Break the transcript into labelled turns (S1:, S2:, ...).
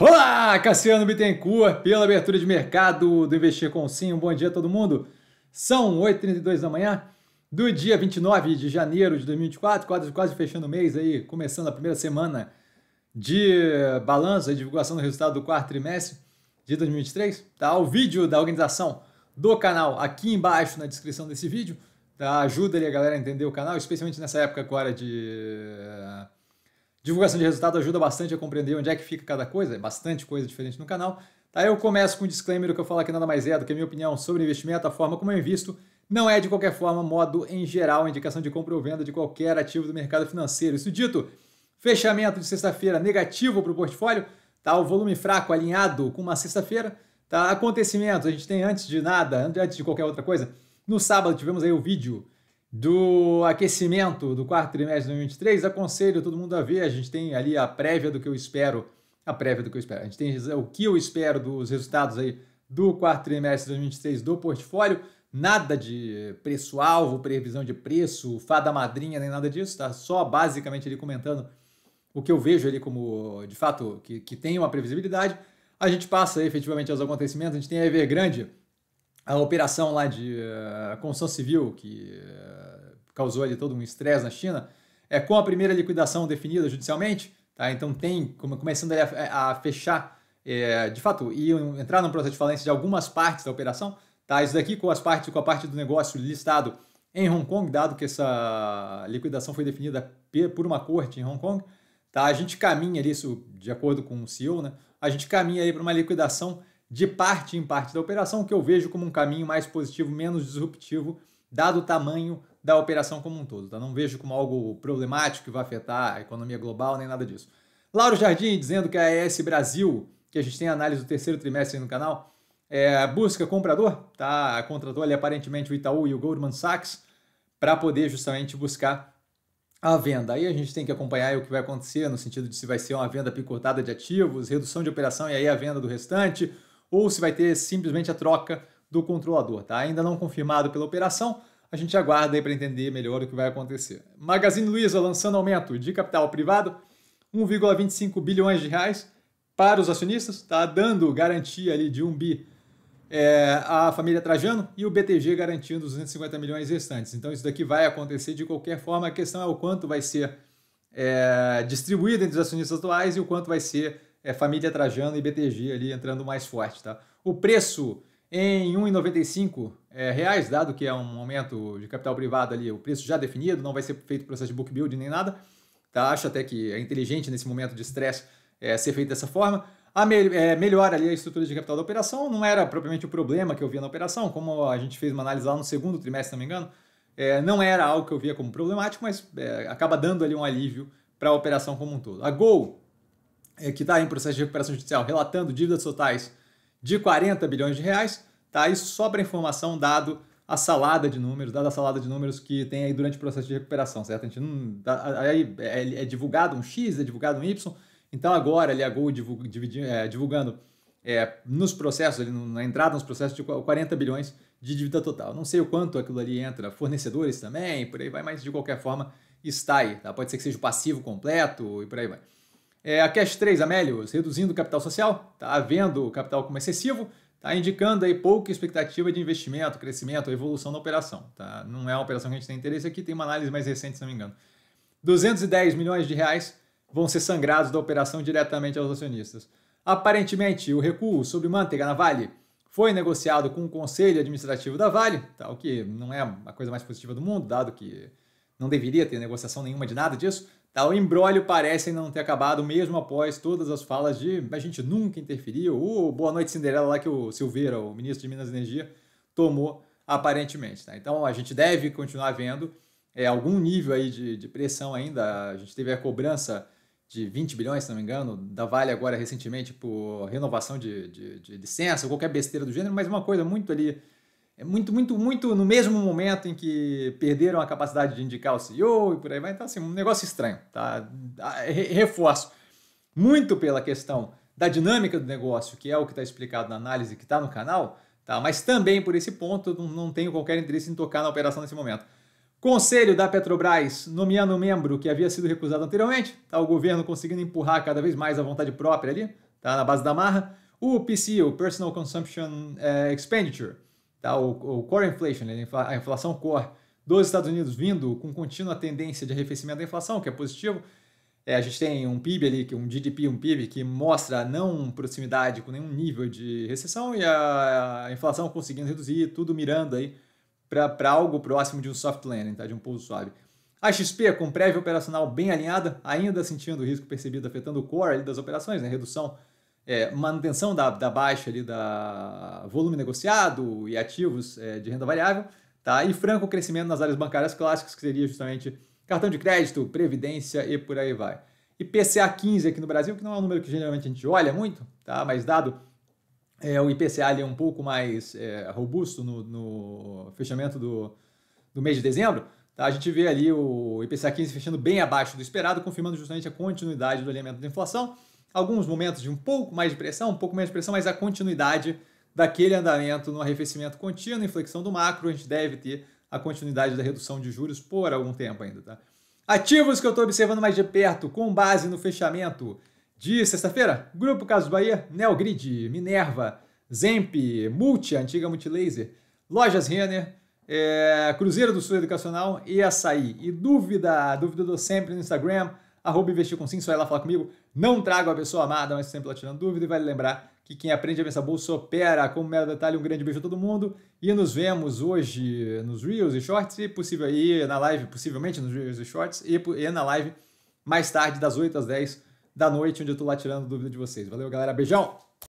S1: Olá, Cassiano Bittencourt, pela abertura de mercado do Investir com Sim. Um bom dia a todo mundo. São 8h32 da manhã do dia 29 de janeiro de 2024, quase, quase fechando o mês aí, começando a primeira semana de balanço, a divulgação do resultado do quarto trimestre de 2023. Tá? O vídeo da organização do canal aqui embaixo na descrição desse vídeo. Tá? Ajuda ali a galera a entender o canal, especialmente nessa época agora de Divulgação de resultado ajuda bastante a compreender onde é que fica cada coisa, é bastante coisa diferente no canal. Tá, eu começo com um disclaimer que eu falo que nada mais é do que a minha opinião sobre investimento, a forma como eu invisto, não é de qualquer forma, modo em geral, indicação de compra ou venda de qualquer ativo do mercado financeiro. Isso dito, fechamento de sexta-feira negativo para o portfólio, tá? O volume fraco alinhado com uma sexta-feira, tá? Acontecimentos, a gente tem antes de nada, antes de qualquer outra coisa. No sábado tivemos aí o vídeo do aquecimento do quarto trimestre de 2023. Aconselho todo mundo a ver. A gente tem ali a prévia do que eu espero. A prévia do que eu espero. A gente tem o que eu espero dos resultados aí do quarto trimestre de 2023 do portfólio. Nada de preço-alvo, previsão de preço, fada madrinha, nem nada disso. Tá só basicamente ali comentando o que eu vejo ali como, de fato, que, que tem uma previsibilidade. A gente passa efetivamente aos acontecimentos. A gente tem a Evergrande a operação lá de uh, construção civil que uh, causou ali todo um estresse na China, é com a primeira liquidação definida judicialmente, tá? Então tem como começando a, a fechar, é, de fato, e entrar no processo de falência de algumas partes da operação, tá? Isso daqui com as partes, com a parte do negócio listado em Hong Kong, dado que essa liquidação foi definida por uma corte em Hong Kong, tá? A gente caminha ali, isso de acordo com o CEO, né? A gente caminha aí para uma liquidação de parte em parte da operação, que eu vejo como um caminho mais positivo, menos disruptivo, dado o tamanho da operação como um todo. Tá? Não vejo como algo problemático que vai afetar a economia global nem nada disso. Lauro Jardim dizendo que a ES Brasil, que a gente tem análise do terceiro trimestre no canal, é, busca comprador, tá? contratou ali aparentemente o Itaú e o Goldman Sachs para poder justamente buscar a venda. Aí a gente tem que acompanhar o que vai acontecer no sentido de se vai ser uma venda picotada de ativos, redução de operação e aí a venda do restante, ou se vai ter simplesmente a troca do controlador, tá? Ainda não confirmado pela operação, a gente aguarda aí para entender melhor o que vai acontecer. Magazine Luiza lançando aumento de capital privado, 1,25 bilhões de reais para os acionistas, tá? Dando garantia ali de um bi é, a família Trajano e o BTG garantindo 250 milhões restantes. Então isso daqui vai acontecer de qualquer forma. A questão é o quanto vai ser é, distribuído entre os acionistas atuais e o quanto vai ser é família Trajano e BTG ali entrando mais forte, tá? O preço em R$ 1,95 é, reais, dado que é um aumento de capital privado ali, o preço já definido, não vai ser feito processo de book build nem nada. Tá? Acho até que é inteligente nesse momento de estresse é, ser feito dessa forma. A é, melhora ali a estrutura de capital da operação não era propriamente o problema que eu via na operação, como a gente fez uma análise lá no segundo trimestre, se não me engano, é, não era algo que eu via como problemático, mas é, acaba dando ali um alívio para a operação como um todo. A Gol é, que está em processo de recuperação judicial, relatando dívidas totais de 40 bilhões de reais. Tá? Isso só para informação, dado a salada de números, dada a salada de números que tem aí durante o processo de recuperação, certo? A gente não, aí é, é, divulgado um X, é divulgado um Y. Então agora ali a Gol é, divulgando é, nos processos, ali na entrada nos processos de 40 bilhões de dívida total. Não sei o quanto aquilo ali entra, fornecedores também, por aí vai, mas de qualquer forma está aí. Tá? Pode ser que seja o passivo completo e por aí vai. É, a Cash é 3, Amélios, reduzindo o capital social, está vendo o capital como excessivo, está indicando aí pouca expectativa de investimento, crescimento, evolução da operação. Tá? Não é uma operação que a gente tem interesse aqui, tem uma análise mais recente, se não me engano. 210 milhões de reais vão ser sangrados da operação diretamente aos acionistas. Aparentemente, o recuo sobre manteiga na Vale foi negociado com o conselho administrativo da Vale, tá? o que não é a coisa mais positiva do mundo, dado que não deveria ter negociação nenhuma de nada disso, Tá, o embrólio parece não ter acabado mesmo após todas as falas de a gente nunca interferiu, o Boa Noite Cinderela lá que o Silveira, o ministro de Minas e Energia, tomou aparentemente. Tá? Então a gente deve continuar vendo é, algum nível aí de, de, pressão ainda. A gente teve a cobrança de 20 bilhões, se não me engano, da Vale agora recentemente por renovação de, de, de licença, qualquer besteira do gênero, mas uma coisa muito ali é muito, muito, muito no mesmo momento em que perderam a capacidade de indicar o CEO e por aí vai. Então, assim, um negócio estranho, tá? Ah, reforço muito pela questão da dinâmica do negócio, que é o que está explicado na análise que está no canal, tá? Mas também por esse ponto, não, tenho qualquer interesse em tocar na operação nesse momento. Conselho da Petrobras nomeando um membro que havia sido recusado anteriormente, tá? O governo conseguindo empurrar cada vez mais a vontade própria ali, tá? Na base da marra. O PC, o Personal Consumption eh, Expenditure Tá? O, o core inflation, né? a inflação core dos Estados Unidos vindo com contínua tendência de arrefecimento da inflação, que é positivo. É, a gente tem um PIB ali, é um GDP, um PIB que mostra não proximidade com nenhum nível de recessão e a inflação conseguindo reduzir, tudo mirando aí para algo próximo de um soft landing, tá? de um pouso suave. A XP com prévia operacional bem alinhada, ainda sentindo o risco percebido afetando o core das operações, né? redução é, manutenção da, da baixa ali da volume negociado e ativos é, de renda variável, tá? E franco crescimento nas áreas bancárias clássicas, que seria justamente cartão de crédito, previdência e por aí vai. E PCA 15 aqui no Brasil, que não é um número que geralmente a gente olha muito, tá? Mas dado é, o IPCA ali é um pouco mais é, robusto no, no, fechamento do, do mês de dezembro, tá? a gente vê ali o IPCA 15 fechando bem abaixo do esperado, confirmando justamente a continuidade do alinhamento da inflação alguns momentos de um pouco mais de pressão, um pouco menos de pressão, mas a continuidade daquele andamento no arrefecimento contínuo, inflexão do macro, a gente deve ter a continuidade da redução de juros por algum tempo ainda, tá? Ativos que eu estou observando mais de perto, com base no fechamento de sexta-feira, Grupo Casos Bahia, Neogrid, Minerva, Zemp, Multi, antiga Multilaser, Lojas Renner, é, Cruzeiro do Sul Educacional e Açaí. E dúvida, dúvida do sempre no Instagram, arroba investir com sim, só ela falar comigo. Não trago a pessoa amada, mas sempre lá tirando dúvida. E vale lembrar que quem aprende a pensar bolsa opera. Como mero detalhe, um grande beijo a todo mundo. E nos vemos hoje nos Reels e Shorts, e possível aí na live, possivelmente nos Reels e Shorts, e, e na live mais tarde, das 8 às 10 da noite, onde eu tô lá tirando dúvida de vocês. Valeu, galera. Beijão!